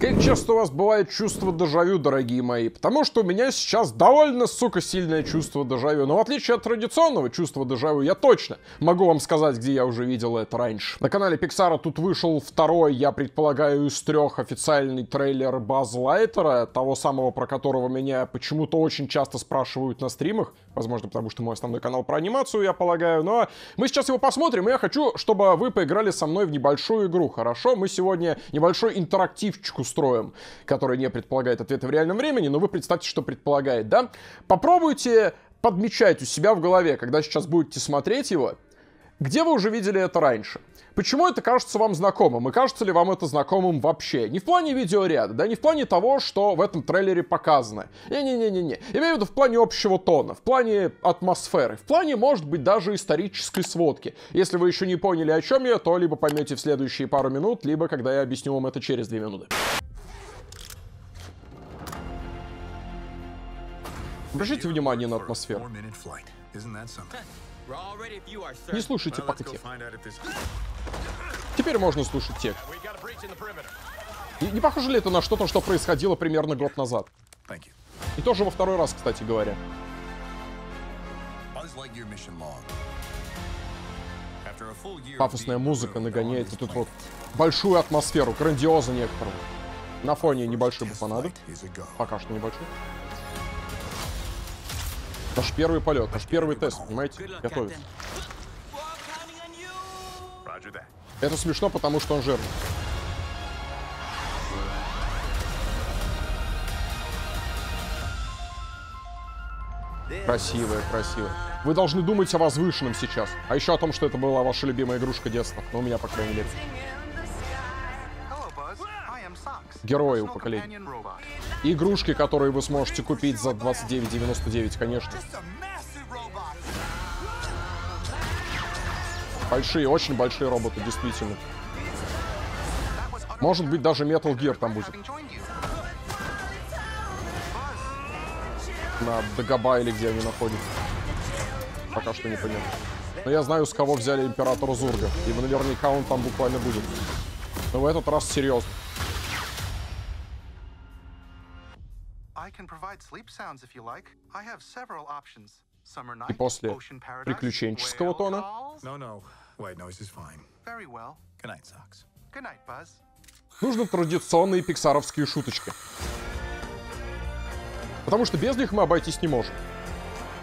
Как часто у вас бывает чувство дежавю, дорогие мои? Потому что у меня сейчас довольно, сука, сильное чувство дежавю. Но в отличие от традиционного чувства дежавю, я точно могу вам сказать, где я уже видел это раньше. На канале Pixar тут вышел второй, я предполагаю, из трех официальный трейлер Баз Лайтера, того самого, про которого меня почему-то очень часто спрашивают на стримах. Возможно, потому что мой основной канал про анимацию, я полагаю. Но мы сейчас его посмотрим, и я хочу, чтобы вы поиграли со мной в небольшую игру, хорошо? Мы сегодня небольшой интерактивчик устроим, который не предполагает ответа в реальном времени, но вы представьте, что предполагает, да? Попробуйте подмечать у себя в голове, когда сейчас будете смотреть его, где вы уже видели это раньше? Почему это кажется вам знакомым? И кажется ли вам это знакомым вообще? Не в плане видеоряда, да, не в плане того, что в этом трейлере показано. Не-не-не-не-не. Имею в виду в плане общего тона, в плане атмосферы, в плане, может быть, даже исторической сводки. Если вы еще не поняли, о чем я, то либо поймете в следующие пару минут, либо когда я объясню вам это через две минуты. Обращайте внимание на атмосферу. Не слушайте пока текст. Теперь можно слушать текст. И не похоже ли это на что-то, что происходило примерно год назад? И тоже во второй раз, кстати говоря. Пафосная музыка нагоняет эту вот большую атмосферу, грандиоза некоторого. На фоне небольшой буфанады. Пока что небольшой. Аж первый полет, аж первый тест, понимаете? Готовится. Это смешно, потому что он жирный. Красивая, красивая. Вы должны думать о возвышенном сейчас. А еще о том, что это была ваша любимая игрушка детства. Ну, у меня, по крайней мере. Герои у поколения. Игрушки, которые вы сможете купить за 29,99, конечно. Большие, очень большие роботы, действительно. Может быть, даже Metal Gear там будет. На Дагаба или где они находятся. Пока что не понятно. Но я знаю, с кого взяли Императора Зурга. И наверняка он там буквально будет. Но в этот раз серьезно. can provide sleep sounds if you like. I have several options. Summer night, И после ocean paradise, приключенческого тона... No, no. White noise is fine. Very well. Good night, Socks. Good night, Buzz. Нужны традиционные пиксаровские шуточки. Потому что без них мы обойтись не можем.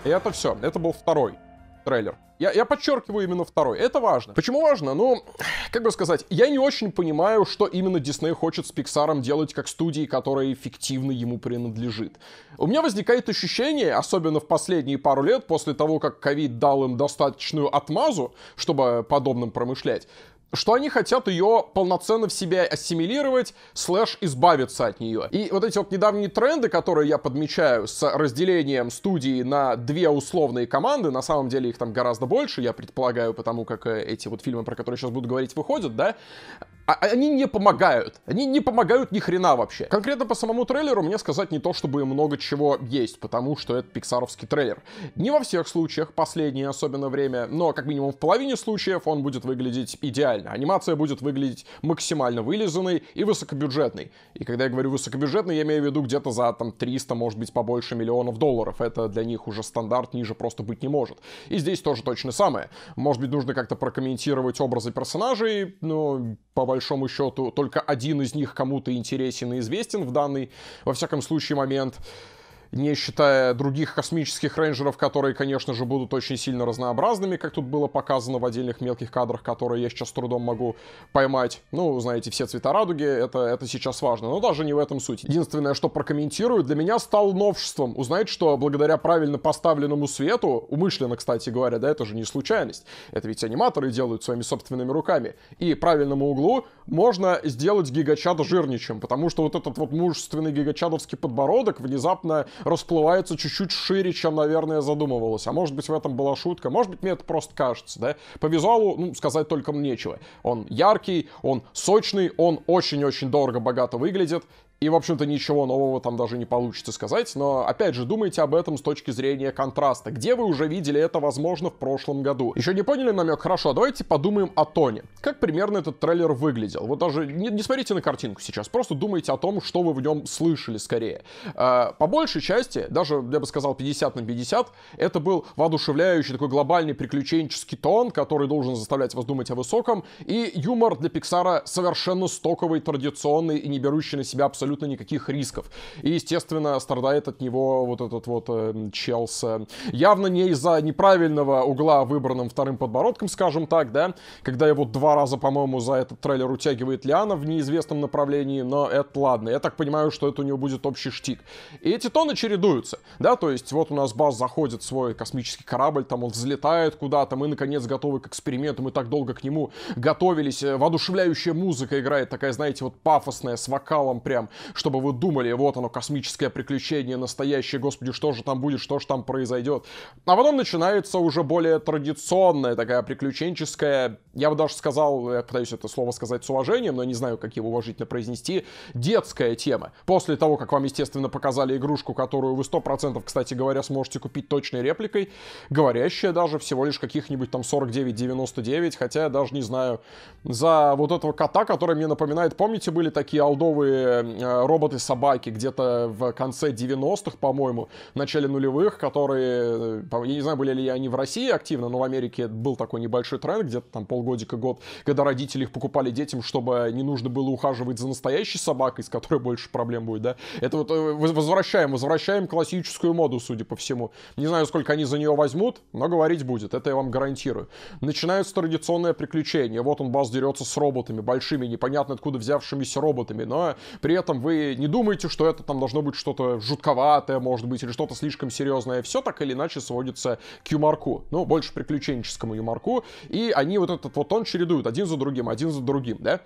И это все. Это был второй трейлер. Я, я подчеркиваю именно второй. Это важно. Почему важно? Ну, как бы сказать, я не очень понимаю, что именно Дисней хочет с Пиксаром делать как студии, которая эффективно ему принадлежит. У меня возникает ощущение, особенно в последние пару лет, после того, как ковид дал им достаточную отмазу, чтобы подобным промышлять, что они хотят ее полноценно в себя ассимилировать, слэш избавиться от нее. И вот эти вот недавние тренды, которые я подмечаю с разделением студии на две условные команды, на самом деле их там гораздо больше, я предполагаю, потому как э, эти вот фильмы, про которые сейчас буду говорить, выходят, да, а, а, они не помогают. Они не помогают ни хрена вообще. Конкретно по самому трейлеру мне сказать не то, чтобы много чего есть, потому что это пиксаровский трейлер. Не во всех случаях, последнее особенно время, но как минимум в половине случаев он будет выглядеть идеально идеально. Анимация будет выглядеть максимально вылизанной и высокобюджетной. И когда я говорю высокобюджетный, я имею в виду где-то за там 300, может быть, побольше миллионов долларов. Это для них уже стандарт, ниже просто быть не может. И здесь тоже точно самое. Может быть, нужно как-то прокомментировать образы персонажей, но по большому счету только один из них кому-то интересен и известен в данный, во всяком случае, момент не считая других космических рейнджеров, которые, конечно же, будут очень сильно разнообразными, как тут было показано в отдельных мелких кадрах, которые я сейчас с трудом могу поймать. Ну, знаете, все цвета радуги, это, это сейчас важно, но даже не в этом суть. Единственное, что прокомментирую, для меня стало новшеством узнать, что благодаря правильно поставленному свету, умышленно, кстати говоря, да, это же не случайность, это ведь аниматоры делают своими собственными руками, и правильному углу можно сделать гигачада жирничем, потому что вот этот вот мужественный гигачадовский подбородок внезапно расплывается чуть-чуть шире, чем, наверное, задумывалось. А может быть, в этом была шутка, может быть, мне это просто кажется, да? По визуалу, ну, сказать только нечего. Он яркий, он сочный, он очень-очень дорого-богато выглядит, и, в общем-то, ничего нового там даже не получится сказать, но, опять же, думайте об этом с точки зрения контраста. Где вы уже видели это, возможно, в прошлом году? Еще не поняли намек? Хорошо, а давайте подумаем о тоне. Как примерно этот трейлер выглядел? Вот даже не, не смотрите на картинку сейчас, просто думайте о том, что вы в нем слышали скорее. Э, по большей части, даже, я бы сказал, 50 на 50, это был воодушевляющий такой глобальный приключенческий тон, который должен заставлять вас думать о высоком, и юмор для Пиксара совершенно стоковый, традиционный и не берущий на себя абсолютно абсолютно никаких рисков. И, естественно, страдает от него вот этот вот э, чел Явно не из-за неправильного угла, выбранным вторым подбородком, скажем так, да, когда его два раза, по-моему, за этот трейлер утягивает Лиана в неизвестном направлении, но это ладно. Я так понимаю, что это у него будет общий штик. И эти тоны чередуются, да, то есть вот у нас Баз заходит в свой космический корабль, там он взлетает куда-то, мы, наконец, готовы к эксперименту, мы так долго к нему готовились, э, воодушевляющая музыка играет, такая, знаете, вот пафосная, с вокалом прям, чтобы вы думали, вот оно, космическое приключение, настоящее, господи, что же там будет, что же там произойдет. А потом начинается уже более традиционная такая приключенческая, я бы даже сказал, я пытаюсь это слово сказать с уважением, но не знаю, как его уважительно произнести, детская тема. После того, как вам, естественно, показали игрушку, которую вы 100%, кстати говоря, сможете купить точной репликой, говорящая даже всего лишь каких-нибудь там 49,99, хотя я даже не знаю, за вот этого кота, который мне напоминает, помните, были такие алдовые э, Э, роботы-собаки где-то в конце 90-х, по-моему, в начале нулевых, которые, э, я не знаю, были ли они в России активно, но в Америке был такой небольшой тренд, где-то там полгодика-год, когда родители их покупали детям, чтобы не нужно было ухаживать за настоящей собакой, с которой больше проблем будет, да. Это вот э, возвращаем, возвращаем классическую моду, судя по всему. Не знаю, сколько они за нее возьмут, но говорить будет, это я вам гарантирую. начинается традиционное приключение. Вот он, Бас, дерется с роботами, большими, непонятно откуда взявшимися роботами, но при этом этом вы не думаете, что это там должно быть что-то жутковатое, может быть, или что-то слишком серьезное. Все так или иначе сводится к юморку. Ну, больше приключенческому юморку. И они вот этот вот он чередуют один за другим, один за другим, да?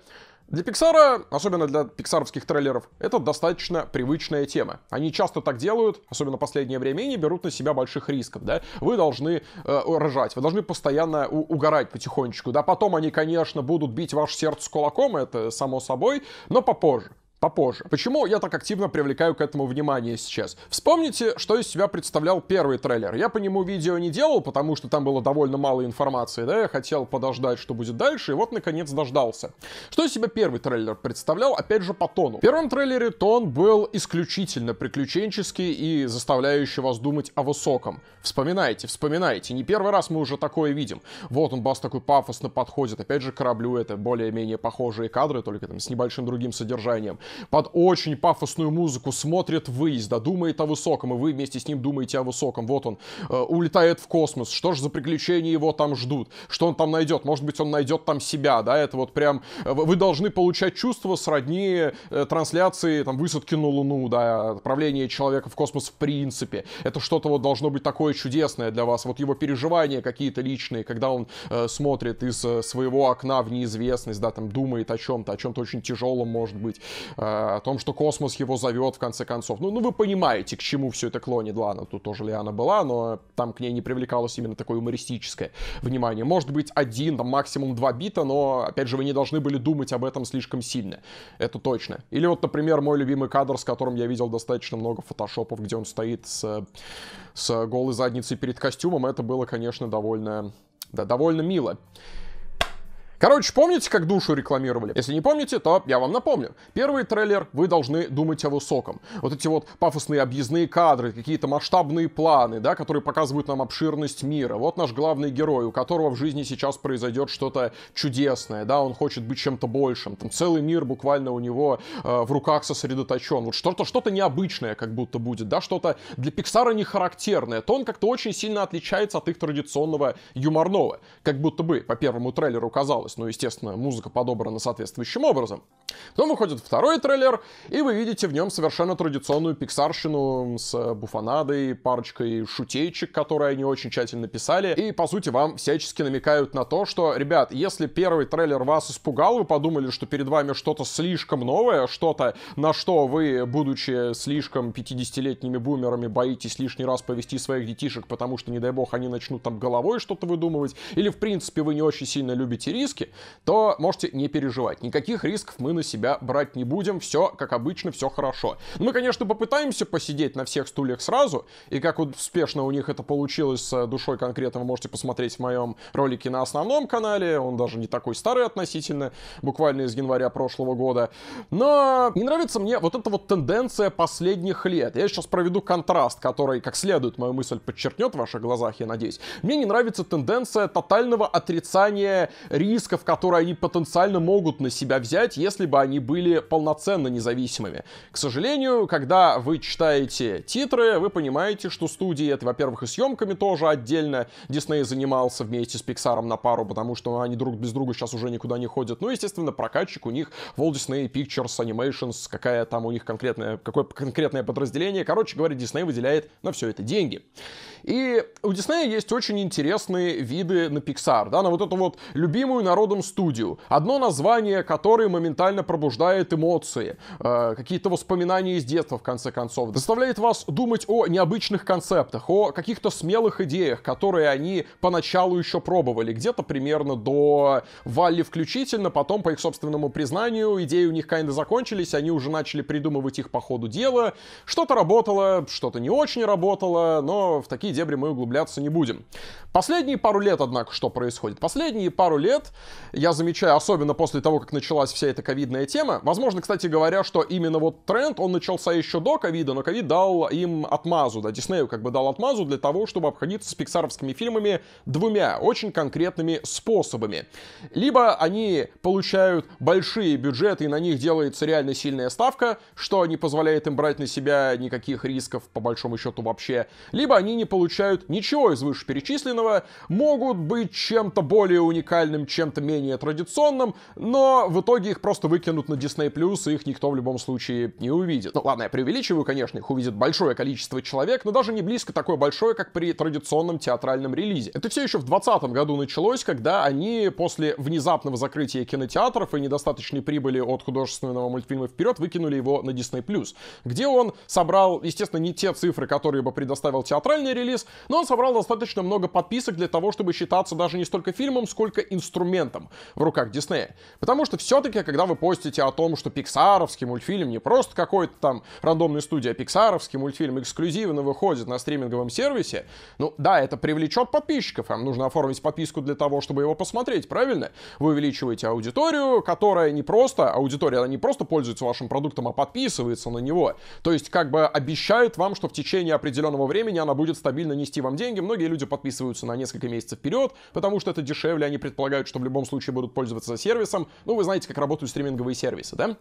Для Пиксара, особенно для пиксаровских трейлеров, это достаточно привычная тема. Они часто так делают, особенно в последнее время, и не берут на себя больших рисков, да. Вы должны э, рожать, вы должны постоянно угорать потихонечку, да. Потом они, конечно, будут бить ваше сердце кулаком, это само собой, но попозже попозже. Почему я так активно привлекаю к этому внимание сейчас? Вспомните, что из себя представлял первый трейлер. Я по нему видео не делал, потому что там было довольно мало информации, да, я хотел подождать, что будет дальше, и вот, наконец, дождался. Что из себя первый трейлер представлял? Опять же, по тону. В первом трейлере тон был исключительно приключенческий и заставляющий вас думать о высоком. Вспоминайте, вспоминайте, не первый раз мы уже такое видим. Вот он, бас такой пафосно подходит, опять же, кораблю это более-менее похожие кадры, только там с небольшим другим содержанием под очень пафосную музыку смотрит ввысь, да, думает о высоком, и вы вместе с ним думаете о высоком. Вот он э, улетает в космос, что же за приключения его там ждут, что он там найдет, может быть, он найдет там себя, да, это вот прям, э, вы должны получать чувство сродни э, трансляции, там, высадки на Луну, да, отправления человека в космос в принципе. Это что-то вот должно быть такое чудесное для вас, вот его переживания какие-то личные, когда он э, смотрит из э, своего окна в неизвестность, да, там, думает о чем-то, о чем-то очень тяжелом, может быть, Э, о том, что космос его зовет, в конце концов. Ну, ну вы понимаете, к чему все это клонит. Ладно, тут тоже Лиана была, но там к ней не привлекалось именно такое юмористическое внимание. Может быть, один, там максимум два бита, но, опять же, вы не должны были думать об этом слишком сильно. Это точно. Или вот, например, мой любимый кадр, с которым я видел достаточно много фотошопов, где он стоит с, с голой задницей перед костюмом. Это было, конечно, довольно, да, довольно мило. Короче, помните, как душу рекламировали? Если не помните, то я вам напомню. Первый трейлер вы должны думать о высоком. Вот эти вот пафосные объездные кадры, какие-то масштабные планы, да, которые показывают нам обширность мира. Вот наш главный герой, у которого в жизни сейчас произойдет что-то чудесное, да, он хочет быть чем-то большим. Там целый мир буквально у него э, в руках сосредоточен. Вот что-то что-то необычное как будто будет, да, что-то для Пиксара не характерное. То он как-то очень сильно отличается от их традиционного юморного, как будто бы по первому трейлеру казалось ну, естественно, музыка подобрана соответствующим образом. Потом ну, выходит второй трейлер, и вы видите в нем совершенно традиционную пиксарщину с э, буфанадой, парочкой шутейчик, которые они очень тщательно писали. И, по сути, вам всячески намекают на то, что, ребят, если первый трейлер вас испугал, вы подумали, что перед вами что-то слишком новое, что-то, на что вы, будучи слишком 50-летними бумерами, боитесь лишний раз повести своих детишек, потому что, не дай бог, они начнут там головой что-то выдумывать, или, в принципе, вы не очень сильно любите риски, то можете не переживать. Никаких рисков мы на себя брать не будем, все как обычно, все хорошо. Мы, конечно, попытаемся посидеть на всех стульях сразу, и как вот успешно у них это получилось с душой конкретно, вы можете посмотреть в моем ролике на основном канале, он даже не такой старый относительно, буквально из января прошлого года. Но не нравится мне вот эта вот тенденция последних лет. Я сейчас проведу контраст, который как следует мою мысль подчеркнет в ваших глазах, я надеюсь. Мне не нравится тенденция тотального отрицания рисков, которые они потенциально могут на себя взять, если бы они были полноценно независимыми. К сожалению, когда вы читаете титры, вы понимаете, что студии это, во-первых, и съемками тоже отдельно. Дисней занимался вместе с Пиксаром на пару, потому что они друг без друга сейчас уже никуда не ходят. Ну, естественно, прокатчик у них Walt Disney Pictures Animations, какая там у них конкретная, какое конкретное подразделение. Короче говоря, Дисней выделяет на все это деньги. И у Диснея есть очень интересные виды на Pixar, да, на вот эту вот любимую народом студию. Одно название, которое моментально пробуждает эмоции, э, какие-то воспоминания из детства, в конце концов. Заставляет вас думать о необычных концептах, о каких-то смелых идеях, которые они поначалу еще пробовали. Где-то примерно до Валли включительно, потом, по их собственному признанию, идеи у них kinda закончились, они уже начали придумывать их по ходу дела. Что-то работало, что-то не очень работало, но в такие дебри мы углубляться не будем. Последние пару лет, однако, что происходит? Последние пару лет, я замечаю, особенно после того, как началась вся эта ковидная актуальная тема. Возможно, кстати говоря, что именно вот тренд, он начался еще до ковида, но ковид дал им отмазу, да, Диснею как бы дал отмазу для того, чтобы обходиться с пиксаровскими фильмами двумя очень конкретными способами. Либо они получают большие бюджеты, и на них делается реально сильная ставка, что не позволяет им брать на себя никаких рисков, по большому счету, вообще. Либо они не получают ничего из вышеперечисленного, могут быть чем-то более уникальным, чем-то менее традиционным, но в итоге их просто выкидывают выкинут на Disney+, и их никто в любом случае не увидит. Ну ладно, я преувеличиваю, конечно, их увидит большое количество человек, но даже не близко такое большое, как при традиционном театральном релизе. Это все еще в 2020 году началось, когда они после внезапного закрытия кинотеатров и недостаточной прибыли от художественного мультфильма «Вперед» выкинули его на Disney+, Plus, где он собрал, естественно, не те цифры, которые бы предоставил театральный релиз, но он собрал достаточно много подписок для того, чтобы считаться даже не столько фильмом, сколько инструментом в руках Диснея. Потому что все-таки, когда вы поняли, постите о том, что пиксаровский мультфильм не просто какой-то там рандомной студии, а пиксаровский мультфильм эксклюзивно выходит на стриминговом сервисе, ну да, это привлечет подписчиков, вам нужно оформить подписку для того, чтобы его посмотреть, правильно? Вы увеличиваете аудиторию, которая не просто, аудитория, она не просто пользуется вашим продуктом, а подписывается на него. То есть как бы обещают вам, что в течение определенного времени она будет стабильно нести вам деньги. Многие люди подписываются на несколько месяцев вперед, потому что это дешевле, они предполагают, что в любом случае будут пользоваться сервисом. Ну, вы знаете, как работают стриминговые стриминговые сервисы, да?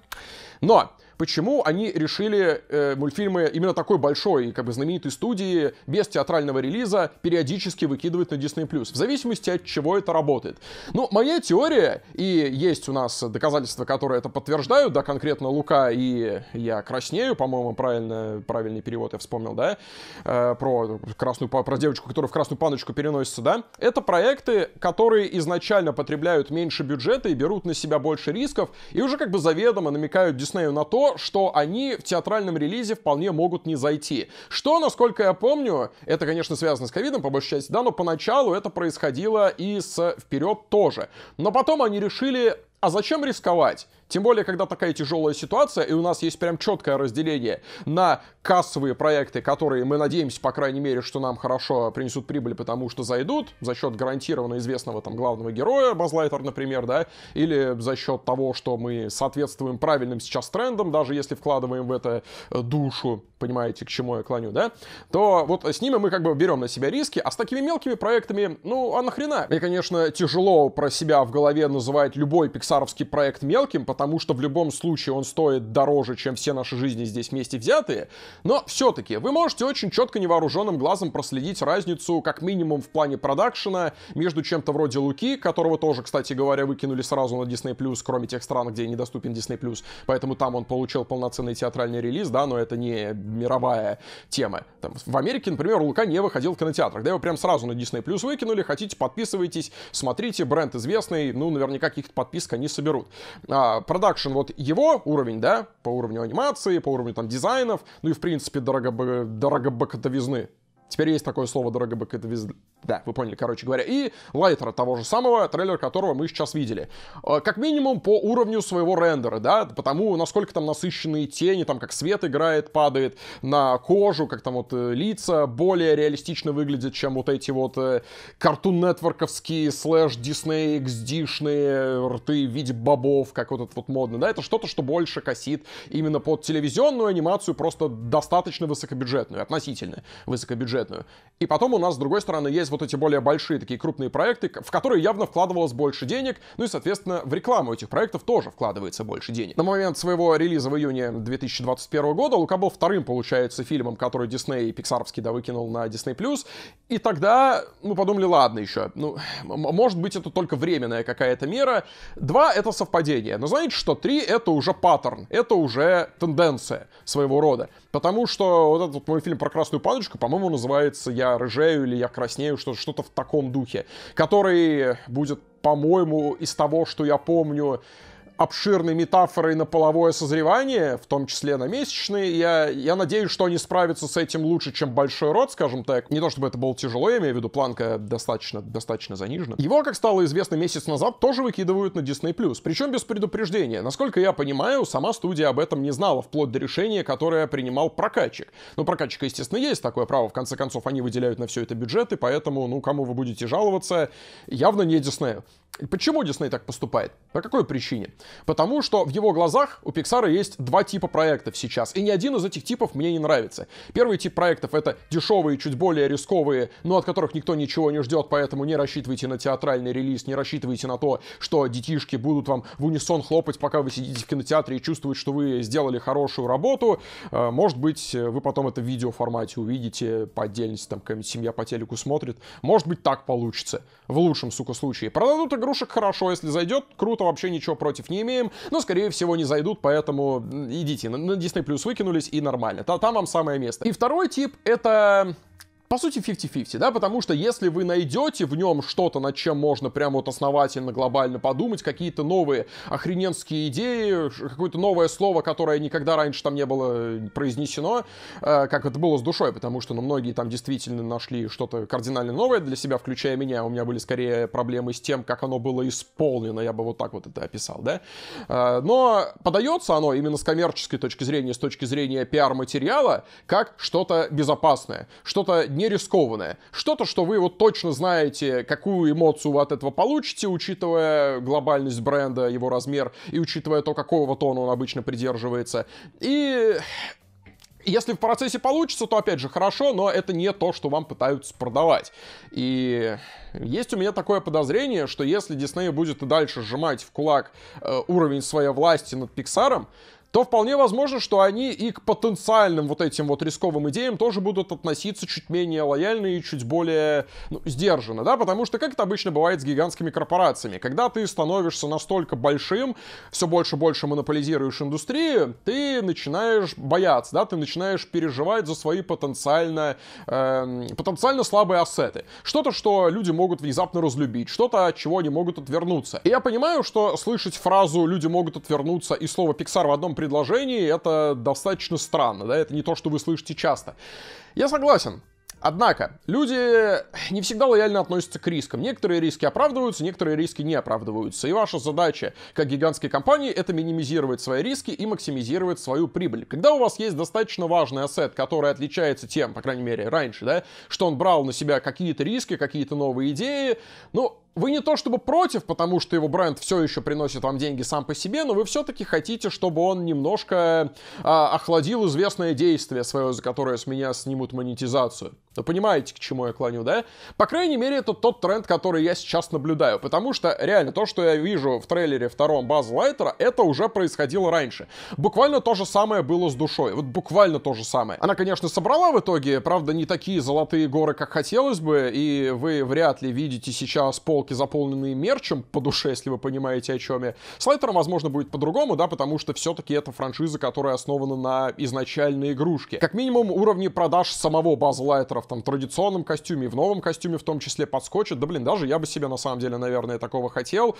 Но почему они решили э, мультфильмы именно такой большой как бы знаменитой студии без театрального релиза периодически выкидывать на Disney+, Plus? в зависимости от чего это работает. Ну, моя теория, и есть у нас доказательства, которые это подтверждают, да, конкретно Лука и я краснею, по-моему, правильно, правильный перевод я вспомнил, да, э, про красную, про девочку, которая в красную паночку переносится, да, это проекты, которые изначально потребляют меньше бюджета и берут на себя больше рисков, и уже как бы заведомо намекают Диснею на то, что они в театральном релизе вполне могут не зайти. Что, насколько я помню, это, конечно, связано с ковидом, по большей части, да, но поначалу это происходило и с вперед тоже. Но потом они решили, а зачем рисковать? Тем более, когда такая тяжелая ситуация, и у нас есть прям четкое разделение на кассовые проекты, которые мы надеемся, по крайней мере, что нам хорошо принесут прибыль, потому что зайдут за счет гарантированно известного там главного героя, Базлайтер, например, да, или за счет того, что мы соответствуем правильным сейчас трендам, даже если вкладываем в это э, душу, понимаете, к чему я клоню, да, то вот с ними мы как бы берем на себя риски, а с такими мелкими проектами, ну, а нахрена? И, конечно, тяжело про себя в голове называть любой пиксаровский проект мелким, потому потому что в любом случае он стоит дороже, чем все наши жизни здесь вместе взятые, но все-таки вы можете очень четко невооруженным глазом проследить разницу, как минимум в плане продакшена, между чем-то вроде Луки, которого тоже, кстати говоря, выкинули сразу на Disney+, кроме тех стран, где недоступен Disney+, поэтому там он получил полноценный театральный релиз, да, но это не мировая тема. Там, в Америке, например, Лука не выходил в кинотеатрах, да, его прям сразу на Disney+, выкинули, хотите, подписывайтесь, смотрите, бренд известный, ну, наверняка каких-то подписок они соберут. А, продакшн, вот его уровень, да, по уровню анимации, по уровню там дизайнов, ну и в принципе дорогобэкотовизны. Теперь есть такое слово дорогобэкотовизны. Да, вы поняли, короче говоря. И Лайтера того же самого, трейлер которого мы сейчас видели. Э, как минимум по уровню своего рендера, да, потому насколько там насыщенные тени, там как свет играет, падает на кожу, как там вот э, лица более реалистично выглядят, чем вот эти вот картун-нетворковские слэш-дисней xd рты в виде бобов, как вот это вот модно, да, это что-то, что больше косит именно под телевизионную анимацию, просто достаточно высокобюджетную, относительно высокобюджетную. И потом у нас, с другой стороны, есть вот эти более большие, такие крупные проекты, в которые явно вкладывалось больше денег, ну и, соответственно, в рекламу этих проектов тоже вкладывается больше денег. На момент своего релиза в июне 2021 года Лука был вторым, получается, фильмом, который Дисней и Пиксаровский, да, выкинул на Disney+. И тогда мы подумали, ладно еще, ну, может быть, это только временная какая-то мера. Два — это совпадение. Но знаете что? Три — это уже паттерн, это уже тенденция своего рода. Потому что вот этот мой фильм про красную падочку, по-моему, называется «Я рыжею» или «Я краснею», что-то что в таком духе, который будет, по-моему, из того, что я помню, обширной метафорой на половое созревание, в том числе на месячные. Я, я надеюсь, что они справятся с этим лучше, чем большой род, скажем так. Не то чтобы это было тяжело, я имею в виду, планка достаточно, достаточно занижена. Его, как стало известно месяц назад, тоже выкидывают на Disney+. Причем без предупреждения. Насколько я понимаю, сама студия об этом не знала, вплоть до решения, которое принимал прокатчик. Но ну, прокатчика, естественно, есть такое право. В конце концов, они выделяют на все это бюджеты, поэтому, ну, кому вы будете жаловаться, явно не Диснею. Почему Дисней так поступает? По какой причине? Потому что в его глазах у Пиксара есть два типа проектов сейчас, и ни один из этих типов мне не нравится. Первый тип проектов — это дешевые, чуть более рисковые, но от которых никто ничего не ждет, поэтому не рассчитывайте на театральный релиз, не рассчитывайте на то, что детишки будут вам в унисон хлопать, пока вы сидите в кинотеатре и чувствуете, что вы сделали хорошую работу. Э, может быть, вы потом это в видеоформате увидите по отдельности, там какая-нибудь семья по телеку смотрит. Может быть, так получится. В лучшем, сука, случае. Продадут игрушек хорошо, если зайдет, круто, вообще ничего против не имеем, но, скорее всего, не зайдут, поэтому идите, на Disney Plus выкинулись и нормально, там вам самое место. И второй тип — это по сути, 50-50, да, потому что если вы найдете в нем что-то, над чем можно прямо вот основательно, глобально подумать, какие-то новые охрененские идеи, какое-то новое слово, которое никогда раньше там не было э, произнесено, э, как это было с душой, потому что, ну, многие там действительно нашли что-то кардинально новое для себя, включая меня, у меня были скорее проблемы с тем, как оно было исполнено, я бы вот так вот это описал, да, э, но подается оно именно с коммерческой точки зрения, с точки зрения пиар-материала, как что-то безопасное, что-то не рискованное. Что-то, что вы вот точно знаете, какую эмоцию вы от этого получите, учитывая глобальность бренда, его размер, и учитывая то, какого тона он обычно придерживается. И если в процессе получится, то опять же хорошо, но это не то, что вам пытаются продавать. И есть у меня такое подозрение, что если Дисней будет и дальше сжимать в кулак э, уровень своей власти над Пиксаром, то вполне возможно, что они и к потенциальным вот этим вот рисковым идеям тоже будут относиться чуть менее лояльно и чуть более ну, сдержанно, да, потому что как это обычно бывает с гигантскими корпорациями, когда ты становишься настолько большим, все больше и больше монополизируешь индустрию, ты начинаешь бояться, да, ты начинаешь переживать за свои потенциально, э, потенциально слабые ассеты, что-то, что люди могут внезапно разлюбить, что-то, от чего они могут отвернуться. И я понимаю, что слышать фразу «люди могут отвернуться» и слово Pixar в одном предложении это достаточно странно, да, это не то, что вы слышите часто. Я согласен, Однако, люди не всегда лояльно относятся к рискам. Некоторые риски оправдываются, некоторые риски не оправдываются. И ваша задача, как гигантской компании, это минимизировать свои риски и максимизировать свою прибыль. Когда у вас есть достаточно важный ассет, который отличается тем, по крайней мере, раньше, да, что он брал на себя какие-то риски, какие-то новые идеи, ну, вы не то чтобы против, потому что его бренд все еще приносит вам деньги сам по себе, но вы все-таки хотите, чтобы он немножко э, охладил известное действие свое, за которое с меня снимут монетизацию. Вы ну, понимаете, к чему я клоню, да? По крайней мере, это тот тренд, который я сейчас наблюдаю. Потому что, реально, то, что я вижу в трейлере втором Баз Лайтера, это уже происходило раньше. Буквально то же самое было с душой. Вот буквально то же самое. Она, конечно, собрала в итоге, правда, не такие золотые горы, как хотелось бы. И вы вряд ли видите сейчас полки, заполненные мерчем по душе, если вы понимаете, о чем я. С Лайтером, возможно, будет по-другому, да, потому что все-таки это франшиза, которая основана на изначальной игрушке. Как минимум, уровни продаж самого Баз Лайтера в там традиционном костюме и в новом костюме в том числе подскочит. Да, блин, даже я бы себе на самом деле, наверное, такого хотел.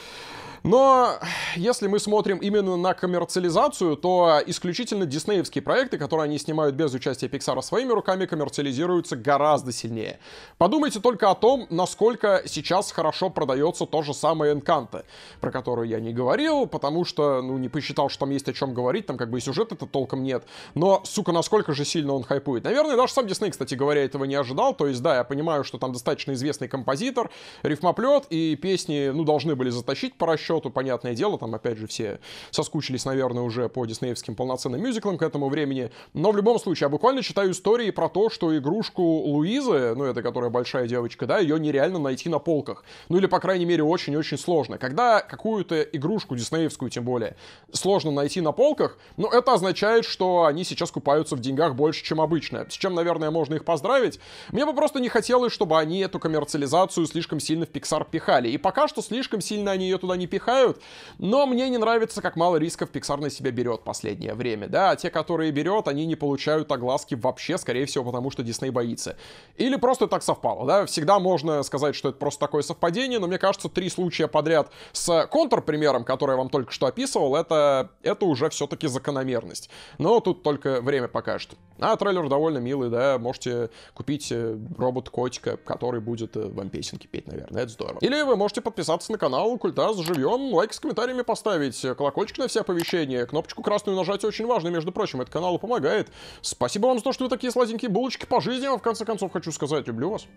Но если мы смотрим именно на коммерциализацию, то исключительно диснеевские проекты, которые они снимают без участия Pixar своими руками, коммерциализируются гораздо сильнее. Подумайте только о том, насколько сейчас хорошо продается то же самое Encanto, про которую я не говорил, потому что, ну, не посчитал, что там есть о чем говорить, там как бы и сюжета-то толком нет. Но, сука, насколько же сильно он хайпует. Наверное, даже сам Дисней, кстати говоря, этого не не ожидал. То есть, да, я понимаю, что там достаточно известный композитор, рифмоплет, и песни, ну, должны были затащить по расчету, понятное дело. Там, опять же, все соскучились, наверное, уже по диснеевским полноценным мюзиклам к этому времени. Но в любом случае, я буквально читаю истории про то, что игрушку Луизы, ну, это которая большая девочка, да, ее нереально найти на полках. Ну, или, по крайней мере, очень-очень сложно. Когда какую-то игрушку, диснеевскую тем более, сложно найти на полках, ну, это означает, что они сейчас купаются в деньгах больше, чем обычно. С чем, наверное, можно их поздравить, мне бы просто не хотелось, чтобы они эту коммерциализацию слишком сильно в Pixar пихали. И пока что слишком сильно они ее туда не пихают, но мне не нравится, как мало рисков Pixar на себя берет последнее время, да, а те, которые берет, они не получают огласки вообще, скорее всего, потому что Disney боится. Или просто так совпало, да, всегда можно сказать, что это просто такое совпадение, но мне кажется, три случая подряд с контрпримером, который я вам только что описывал, это, это уже все-таки закономерность. Но тут только время покажет. А трейлер довольно милый, да, можете купить купить э, робот-котика, который будет э, вам песенки петь, наверное. Это здорово. Или вы можете подписаться на канал Культас Живем, лайк с комментариями поставить, э, колокольчик на все оповещения, кнопочку красную нажать очень важно, между прочим, это каналу помогает. Спасибо вам за то, что вы такие сладенькие булочки по жизни, а в конце концов хочу сказать, люблю вас.